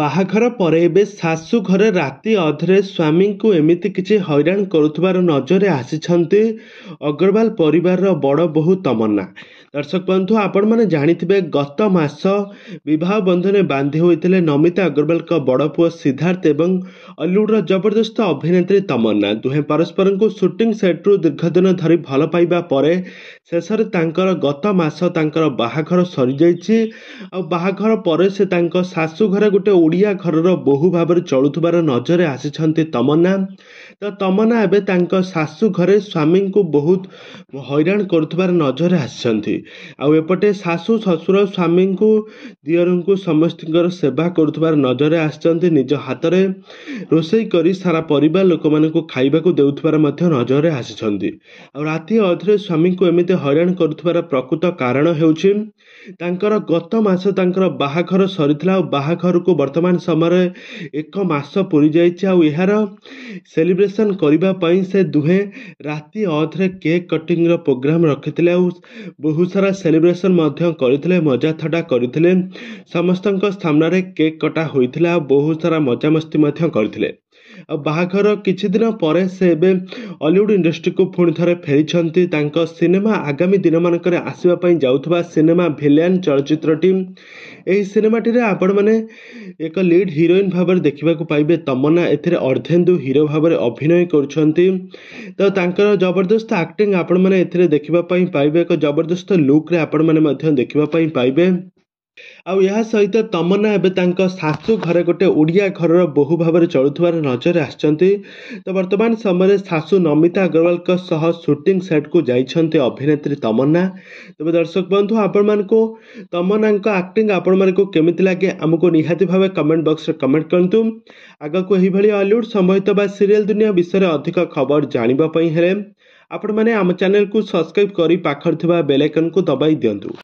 ବାହାଘର ପରେ ଏବେ ଶାଶୁ ଘରେ ରାତି ଅଧରେ ସ୍ୱାମୀଙ୍କୁ ଏମିତି କିଛି ହଇରାଣ କରୁଥିବାର ନଜରରେ ଆସିଛନ୍ତି ଅଗ୍ରୱାଲ ପରିବାରର ବଡ଼ ବୋହୂ ତମନ୍ନା দর্শক বন্ধু আপনার জাঁথে গত মাস বহ বন্ধনে বাঁধি হয়েছিল নমিতা অগ্রওয়াল বড় পু সিদ্ধার্থ এবং অলিউডর জবরদস্ত অভিনেত্রী তমন্না দুহে পরস্পর সুটিং সেট্রু দীর্ঘদিন ধর ভাল পাইবা পরে শেষে তাঁর গত মাস তাঁর বাহাঘর যাই বাহাঘর পরে সে তাঁর শাশু ঘরে গোটে ওড়িয়া ঘরের বহু ভাবে চলুবার নজরে আসিছেন তমন্না তো তমন্না এবে তাঁর শাশু ঘরে স্বামী বহুত হইরাণ করুবার নজরে আসছেন ଆଉ ଏପଟେ ଶାଶୁ ଶଶୁର ସ୍ୱାମୀଙ୍କୁ ଦିଅରଙ୍କୁ ସମସ୍ତଙ୍କର ସେବା କରୁଥିବାର ନଜରରେ ଆସିଛନ୍ତି ନିଜ ହାତରେ ରୋଷେଇ କରି ସାରା ପରିବାର ଲୋକମାନଙ୍କୁ ଖାଇବାକୁ ଦେଉଥିବାର ମଧ୍ୟ ନଜରରେ ଆସିଛନ୍ତି ଆଉ ରାତି ଅଧରେ ସ୍ୱାମୀଙ୍କୁ ଏମିତି ହଇରାଣ କରୁଥିବାର ପ୍ରକୃତ କାରଣ ହେଉଛି ତାଙ୍କର ଗତ ମାସ ତାଙ୍କର ବାହାଘର ସରିଥିଲା ଆଉ ବାହାଘରକୁ ବର୍ତ୍ତମାନ ସମୟରେ ଏକ ମାସ ପୁରିଯାଇଛି ଆଉ ଏହାର ସେଲିବ୍ରେସନ୍ କରିବା ପାଇଁ ସେ ଦୁହେଁ ରାତି ଅଧରେ କେକ୍ କଟିଂର ପ୍ରୋଗ୍ରାମ୍ ରଖିଥିଲେ ଆଉ ବହୁ ସାରା ସେଲିବ୍ରେସନ୍ ମଧ୍ୟ କରିଥିଲେ ମଜା ମଜାଥଟା କରିଥିଲେ ସମସ୍ତଙ୍କ ସାମ୍ନାରେ କେକ୍ କଟା ହୋଇଥିଲା ଆଉ ବହୁତ ସାରା ମଜାମସ୍ତି ମଧ୍ୟ କରିଥିଲେ ଆଉ ବାହାଘର କିଛି ଦିନ ପରେ ସେ ଏବେ ଅଲିଉଡ଼ ଇଣ୍ଡଷ୍ଟ୍ରିକୁ ପୁଣି ଥରେ ଫେରିଛନ୍ତି ତାଙ୍କ ସିନେମା ଆଗାମୀ ଦିନମାନଙ୍କରେ ଆସିବା ପାଇଁ ଯାଉଥିବା ସିନେମା ଭିଲିଆନ୍ ଚଳଚ୍ଚିତ୍ରଟି ଏହି ସିନେମାଟିରେ ଆପଣମାନେ ଏକ ଲିଡ୍ ହିରୋଇନ୍ ଭାବରେ ଦେଖିବାକୁ ପାଇବେ ତମନା ଏଥିରେ ଅର୍ଦ୍ଧେନ୍ଦୁ ହିରୋ ଭାବରେ ଅଭିନୟ କରୁଛନ୍ତି ତ ତାଙ୍କର ଜବରଦସ୍ତ ଆକ୍ଟିଂ ଆପଣମାନେ ଏଥିରେ ଦେଖିବା ପାଇଁ ପାଇବେ ଏକ ଜବରଦସ୍ତ ଲୁକ୍ରେ ଆପଣମାନେ ମଧ୍ୟ ଦେଖିବା ପାଇଁ ପାଇବେ ଆଉ ଏହା ସହିତ ତମନ୍ନା ଏବେ ତାଙ୍କ ଶାଶୁ ଘରେ ଗୋଟେ ଓଡ଼ିଆ ଘରର ବୋହୂ ଭାବରେ ଚଳୁଥିବାର ନଜର ଆସିଛନ୍ତି ତ ବର୍ତ୍ତମାନ ସମୟରେ ଶାଶୁ ନମିତା ଅଗ୍ରୱାଲଙ୍କ ସହ ସୁଟିଂ ସେଟ୍କୁ ଯାଇଛନ୍ତି ଅଭିନେତ୍ରୀ ତମନ୍ନା ତେବେ ଦର୍ଶକ ବନ୍ଧୁ ଆପଣମାନଙ୍କୁ ତମନ୍ନାଙ୍କ ଆକ୍ଟିଂ ଆପଣମାନଙ୍କୁ କେମିତି ଲାଗେ ଆମକୁ ନିହାତି ଭାବେ କମେଣ୍ଟ ବକ୍ସରେ କମେଣ୍ଟ କରନ୍ତୁ ଆଗକୁ ଏହିଭଳି ଅଲିଉଡ଼ ସମ୍ଭବିତ ବା ସିରିଏଲ୍ ଦୁନିଆ ବିଷୟରେ ଅଧିକ ଖବର ଜାଣିବା ପାଇଁ ହେଲେ ଆପଣମାନେ ଆମ ଚ୍ୟାନେଲକୁ ସବସ୍କ୍ରାଇବ୍ କରି ପାଖରେ ଥିବା ବେଲାଇକନ୍କୁ ଦବାଇ ଦିଅନ୍ତୁ